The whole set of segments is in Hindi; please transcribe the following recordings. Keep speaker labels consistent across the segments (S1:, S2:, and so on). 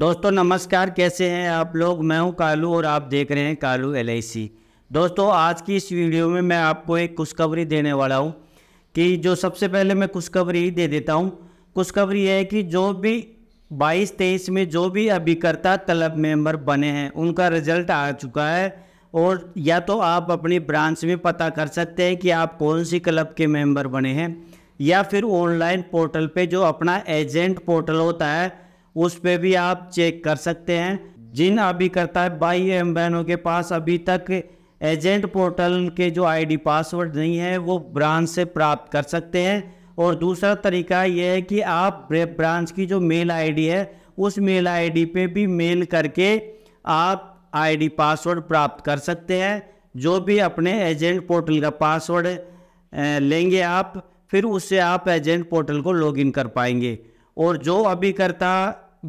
S1: दोस्तों नमस्कार कैसे हैं आप लोग मैं हूं कालू और आप देख रहे हैं कालू एल दोस्तों आज की इस वीडियो में मैं आपको एक खुशखबरी देने वाला हूं कि जो सबसे पहले मैं खुशखबरी दे देता हूं खुशखबरी है कि जो भी 22 तेईस में जो भी अभिकर्ता क्लब मेंबर बने हैं उनका रिजल्ट आ चुका है और या तो आप अपनी ब्रांच में पता कर सकते हैं कि आप कौन सी क्लब के मेम्बर बने हैं या फिर ऑनलाइन पोर्टल पर जो अपना एजेंट पोर्टल होता है उस पर भी आप चेक कर सकते हैं जिन अभिकर्ता बाई एम बहनों के पास अभी तक एजेंट पोर्टल के जो आईडी पासवर्ड नहीं है वो ब्रांच से प्राप्त कर सकते हैं और दूसरा तरीका यह है कि आप ब्रांच की जो मेल आईडी है उस मेल आईडी पे भी मेल करके आप आईडी पासवर्ड प्राप्त कर सकते हैं जो भी अपने एजेंट पोर्टल का पासवर्ड लेंगे आप फिर उससे आप एजेंट पोर्टल को लॉगिन कर पाएंगे और जो अभिकर्ता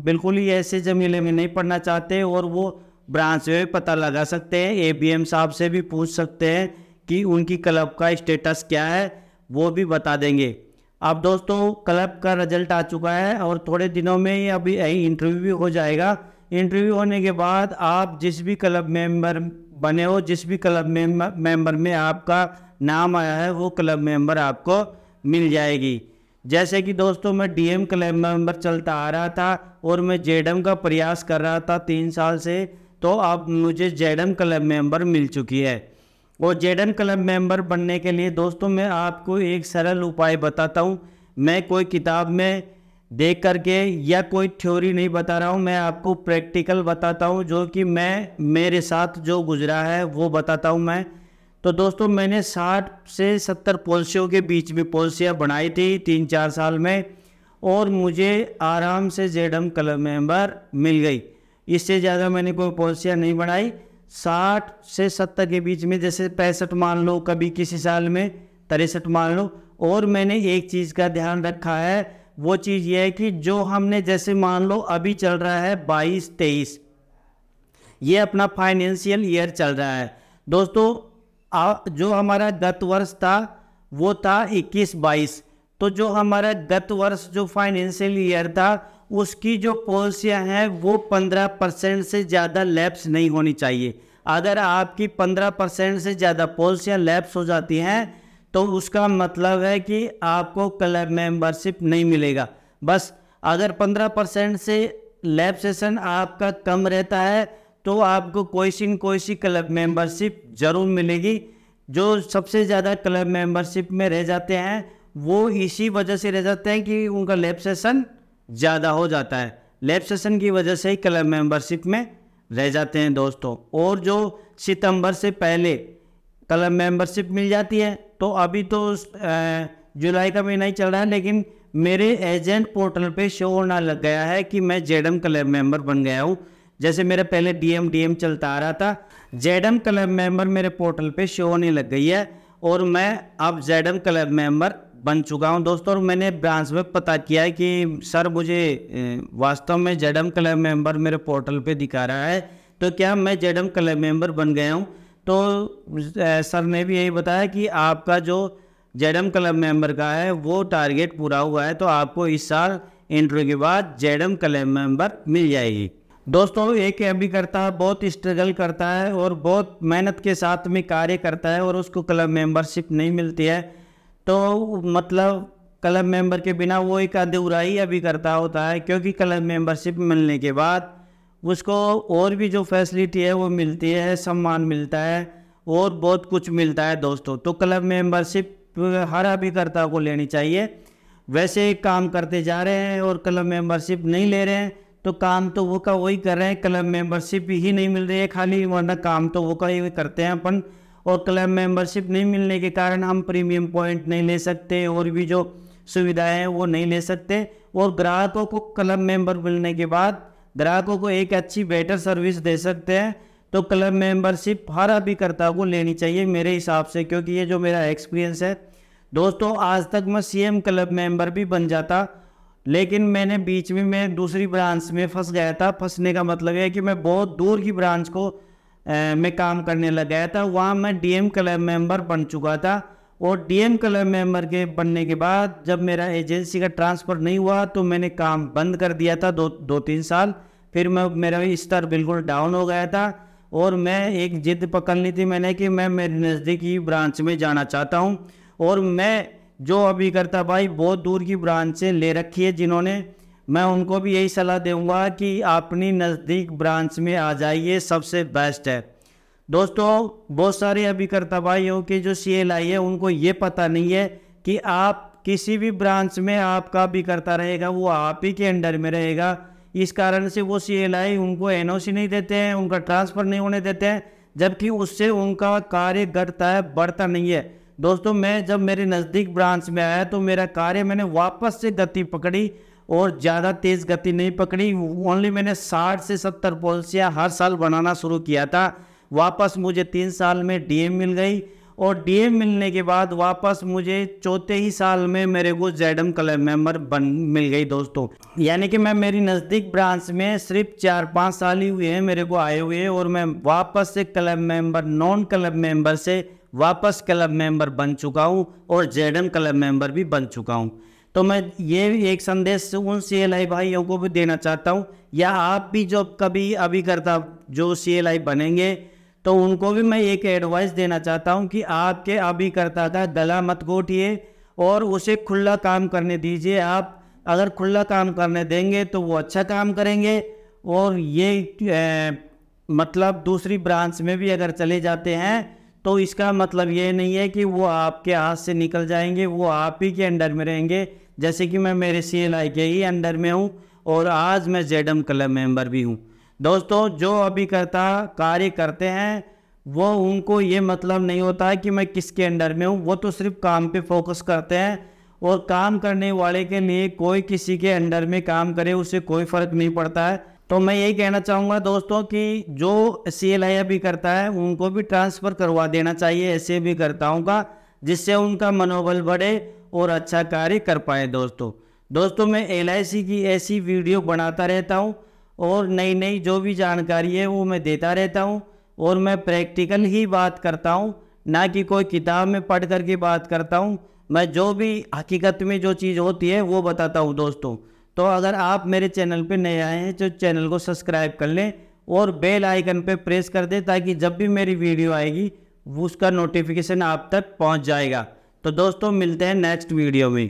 S1: बिल्कुल ही ऐसे जमीले में नहीं पढ़ना चाहते और वो ब्रांच में पता लगा सकते हैं ए बी एम साहब से भी पूछ सकते हैं कि उनकी क्लब का स्टेटस क्या है वो भी बता देंगे अब दोस्तों क्लब का रिजल्ट आ चुका है और थोड़े दिनों में ही अभी इंटरव्यू भी हो जाएगा इंटरव्यू होने के बाद आप जिस भी क्लब मेंबर बने हो जिस भी क्लब मेंबर में आपका नाम आया है वो क्लब मेंबर आपको मिल जाएगी जैसे कि दोस्तों मैं डीएम क्लब मेंबर चलता आ रहा था और मैं जेडम का प्रयास कर रहा था तीन साल से तो अब मुझे जेडम क्लब मेंबर मिल चुकी है और जेडम क्लब मेंबर बनने के लिए दोस्तों मैं आपको एक सरल उपाय बताता हूँ मैं कोई किताब में देख करके या कोई थ्योरी नहीं बता रहा हूँ मैं आपको प्रैक्टिकल बताता हूँ जो कि मैं मेरे साथ जो गुजरा है वो बताता हूँ मैं तो दोस्तों मैंने 60 से 70 पॉलिसियों के बीच में पॉलिसियाँ बनाई थी तीन चार साल में और मुझे आराम से जेड एम क्लब मेंबर मिल गई इससे ज़्यादा मैंने कोई पॉलिसियाँ नहीं बनाई साठ से सत्तर के बीच में जैसे पैंसठ मान लो कभी किसी साल में तिरसठ मान लो और मैंने एक चीज़ का ध्यान रखा है वो चीज़ ये है कि जो हमने जैसे मान लो अभी चल रहा है बाईस तेईस ये अपना फाइनेंशियल ईयर चल रहा है दोस्तों आ, जो हमारा गत वर्ष था वो था इक्कीस बाईस तो जो हमारा गत वर्ष जो फाइनेंशियल ईयर था उसकी जो पॉलिसियाँ हैं वो पंद्रह परसेंट से ज़्यादा लैप्स नहीं होनी चाहिए अगर आपकी पंद्रह परसेंट से ज़्यादा पॉलिसियाँ लैप्स हो जाती हैं तो उसका मतलब है कि आपको क्लब मेंबरशिप नहीं मिलेगा बस अगर पंद्रह परसेंट से लैब सेशन आपका कम रहता है तो आपको कोई सी कोई सी क्लब मेंबरशिप ज़रूर मिलेगी जो सबसे ज़्यादा क्लब मेंबरशिप में रह जाते हैं वो इसी वजह से रह जाते हैं कि उनका लैब सेशन ज़्यादा हो जाता है लैब सेशन की वजह से ही क्लब मेंबरशिप में रह जाते हैं दोस्तों और जो सितंबर से पहले क्लब मेंबरशिप मिल जाती है तो अभी तो जुलाई का महीना ही चल रहा है लेकिन मेरे एजेंट पोर्टल पे शो होना लग गया है कि मैं जेडम क्लब मेंबर बन गया हूँ जैसे मेरे पहले डीएम डीएम चलता आ रहा था जेडम क्लब मेंबर मेरे पोर्टल पे शो होने लग गई है और मैं अब जेडम क्लब मेंबर बन चुका हूँ दोस्तों और मैंने ब्रांच में पता किया है कि सर मुझे वास्तव में जेडम क्लब मेंबर मेरे पोर्टल पे दिखा रहा है तो क्या मैं जेडम क्लब मेंबर बन गया हूँ तो सर ने भी यही बताया कि आपका जो जेडम क्लब मेंबर का है वो टारगेट पूरा हुआ है तो आपको इस साल इंटरव्यू के बाद जेडम क्लब मेंबर मिल जाएगी दोस्तों एक अभी करता है बहुत स्ट्रगल करता है और बहुत मेहनत के साथ में कार्य करता है और उसको क्लब मेंबरशिप नहीं मिलती है तो मतलब क्लब मेंबर के बिना वो एक ही अभी करता होता है क्योंकि क्लब मेंबरशिप मिलने के बाद उसको और भी जो फैसिलिटी है वो मिलती है सम्मान मिलता है और बहुत कुछ मिलता है दोस्तों तो क्लब मेंबरशिप हर अभिकर्ता को लेनी चाहिए वैसे काम करते जा रहे हैं और क्लब मेंबरशिप नहीं ले रहे हैं तो काम तो वो का वही कर रहे हैं क्लब मेंबरशिप ही नहीं मिल रही है खाली वरना काम तो वो का ही करते हैं अपन और क्लब मेंबरशिप नहीं मिलने के कारण हम प्रीमियम पॉइंट नहीं ले सकते और भी जो सुविधाएं हैं वो नहीं ले सकते और ग्राहकों को क्लब मेंबर मिलने के बाद ग्राहकों को एक अच्छी बेटर सर्विस दे सकते हैं तो क्लब मेंबरशिप हर अभिकर्ता को लेनी चाहिए मेरे हिसाब से क्योंकि ये जो मेरा एक्सपीरियंस है दोस्तों आज तक मैं सीएम क्लब मेंबर भी बन जाता लेकिन मैंने बीच में मैं दूसरी ब्रांच में फंस गया था फंसने का मतलब है कि मैं बहुत दूर की ब्रांच को मैं काम करने लग गया था वहाँ मैं डीएम क्लब मेंबर बन चुका था और डी एम क्लब मेंबर के बनने के बाद जब मेरा एजेंसी का ट्रांसफ़र नहीं हुआ तो मैंने काम बंद कर दिया था दो दो तीन साल फिर मैं मेरा स्तर बिल्कुल डाउन हो गया था और मैं एक जिद पकड़ ली थी मैंने कि मैं मेरे नज़दीकी ब्रांच में जाना चाहता हूँ और मैं जो करता भाई बहुत दूर की ब्रांचें ले रखी है जिन्होंने मैं उनको भी यही सलाह दूंगा कि अपनी नज़दीक ब्रांच में आ जाइए सबसे बेस्ट है दोस्तों बहुत सारे अभिकर्ता भाइयों के जो सी एल आई है उनको ये पता नहीं है कि आप किसी भी ब्रांच में आपका अभिकर्ता रहेगा वो आप ही के अंडर में रहेगा इस कारण से वो सी एल आई उनको एन ओ सी नहीं देते हैं उनका ट्रांसफ़र नहीं होने देते हैं जबकि उससे उनका कार्य घटता है बढ़ता नहीं है दोस्तों मैं जब मेरे नज़दीक ब्रांच में आया तो मेरा कार्य मैंने वापस से गति पकड़ी और ज़्यादा तेज़ गति नहीं पकड़ी ओनली मैंने साठ से सत्तर पॉलिसियाँ हर साल बनाना शुरू किया था वापस मुझे तीन साल में डीएम मिल गई और डीएम मिलने के बाद वापस मुझे चौथे ही साल में मेरे को जेडम क्लब मेंबर बन मिल गई दोस्तों यानी कि मैं मेरी नज़दीक ब्रांच में सिर्फ चार पाँच साल ही हुए हैं मेरे को आए हुए और मैं वापस से club member non club member से वापस क्लब मेंबर बन चुका हूँ और जेडम क्लब मेंबर भी बन चुका हूँ तो मैं ये एक संदेश उन सी एल आई भाइयों को भी देना चाहता हूँ या आप भी जो कभी अभी करता जो सी एल आई बनेंगे तो उनको भी मैं एक एडवाइस देना चाहता हूँ कि आपके अभी करता का गला मत घोटिए और उसे खुला काम करने दीजिए आप अगर खुला काम करने देंगे तो वो अच्छा काम करेंगे और ये ए, मतलब दूसरी ब्रांच में भी अगर चले जाते हैं तो इसका मतलब ये नहीं है कि वो आपके हाथ से निकल जाएंगे वो आप ही के अंडर में रहेंगे जैसे कि मैं मेरे सी के ही अंडर में हूँ और आज मैं जेडम क्लब मेंबर भी हूँ दोस्तों जो अभी करता कार्य करते हैं वो उनको ये मतलब नहीं होता है कि मैं किसके अंडर में हूँ वो तो सिर्फ काम पे फोकस करते हैं और काम करने वाले के लिए कोई किसी के अंडर में काम करे उसे कोई फ़र्क नहीं पड़ता है तो मैं यही कहना चाहूँगा दोस्तों कि जो सी एल आई अभी करता है उनको भी ट्रांसफ़र करवा देना चाहिए ऐसे भी करता हूँ जिससे उनका मनोबल बढ़े और अच्छा कार्य कर पाए दोस्तों दोस्तों मैं एल आई सी की ऐसी वीडियो बनाता रहता हूँ और नई नई जो भी जानकारी है वो मैं देता रहता हूँ और मैं प्रैक्टिकल ही बात करता हूँ ना कि कोई किताब में पढ़ कर बात करता हूँ मैं जो भी हकीकत में जो चीज़ होती है वो बताता हूँ दोस्तों तो अगर आप मेरे चैनल पर नए आए हैं तो चैनल को सब्सक्राइब कर लें और बेल आइकन पर प्रेस कर दें ताकि जब भी मेरी वीडियो आएगी उसका नोटिफिकेशन आप तक पहुंच जाएगा तो दोस्तों मिलते हैं नेक्स्ट वीडियो में